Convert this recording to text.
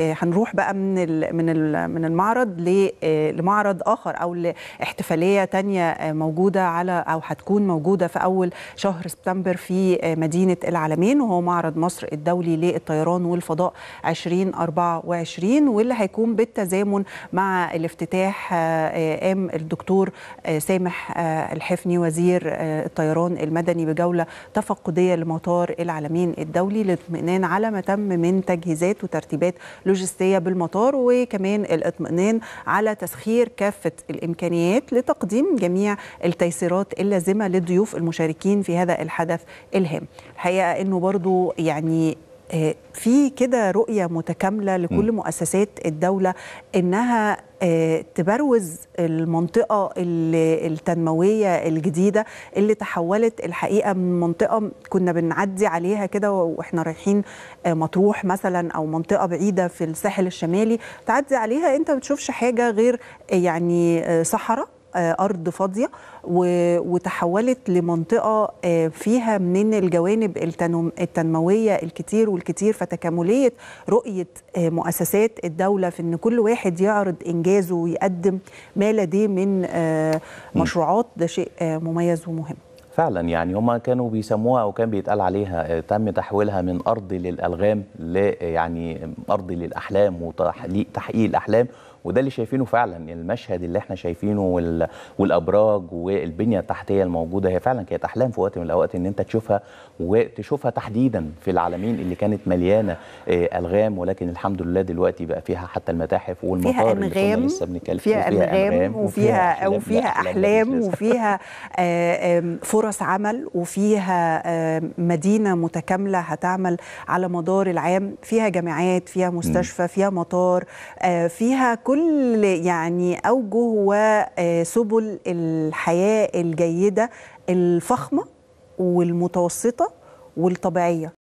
هنروح بقى من من من المعرض لمعرض اخر او لاحتفاليه ثانيه موجوده على او هتكون موجوده في اول شهر سبتمبر في مدينه العالمين وهو معرض مصر الدولي للطيران والفضاء 2024 واللي هيكون بالتزامن مع الافتتاح قام الدكتور سامح الحفني وزير الطيران المدني بجوله تفقديه لمطار العالمين الدولي لاطمئنان على ما تم من تجهيزات وترتيبات لوجستية بالمطار وكمان الاطمئنان على تسخير كافة الإمكانيات لتقديم جميع التيسيرات اللازمة للضيوف المشاركين في هذا الحدث الهام الحقيقة أنه برضو يعني آه، في كده رؤية متكاملة لكل م. مؤسسات الدولة إنها آه، تبروز المنطقة التنموية الجديدة اللي تحولت الحقيقة من منطقة كنا بنعدي عليها كده وإحنا رايحين آه، مطروح مثلا أو منطقة بعيدة في الساحل الشمالي تعدي عليها أنت ما بتشوفش حاجة غير يعني صحراء آه، ارض فاضيه وتحولت لمنطقه آه، فيها من الجوانب التنمويه الكتير والكتير فتكامليه رؤيه آه، مؤسسات الدوله في ان كل واحد يعرض انجازه ويقدم ما لديه من مشروعات ده شيء مميز ومهم فعلا يعني هم كانوا بيسموها او كان بيتقال عليها تم تحويلها من ارض للالغام ل يعني ارض للاحلام وتحقيق الاحلام وده اللي شايفينه فعلا المشهد اللي احنا شايفينه وال... والابراج والبنيه التحتيه الموجوده هي فعلا كانت احلام في وقت من الاوقات ان انت تشوفها وتشوفها تحديدا في العالمين اللي كانت مليانه آه، الغام ولكن الحمد لله دلوقتي بقى فيها حتى المتاحف والمطار اللي لسه بنتكلم فيها انغام وفيها وفيها احلام وفيها آه، فرص عمل وفيها آه، مدينه متكامله هتعمل على مدار العام فيها جامعات فيها مستشفى فيها مطار فيها كل كل يعني اوجه وسبل آه، الحياه الجيده الفخمه والمتوسطه والطبيعيه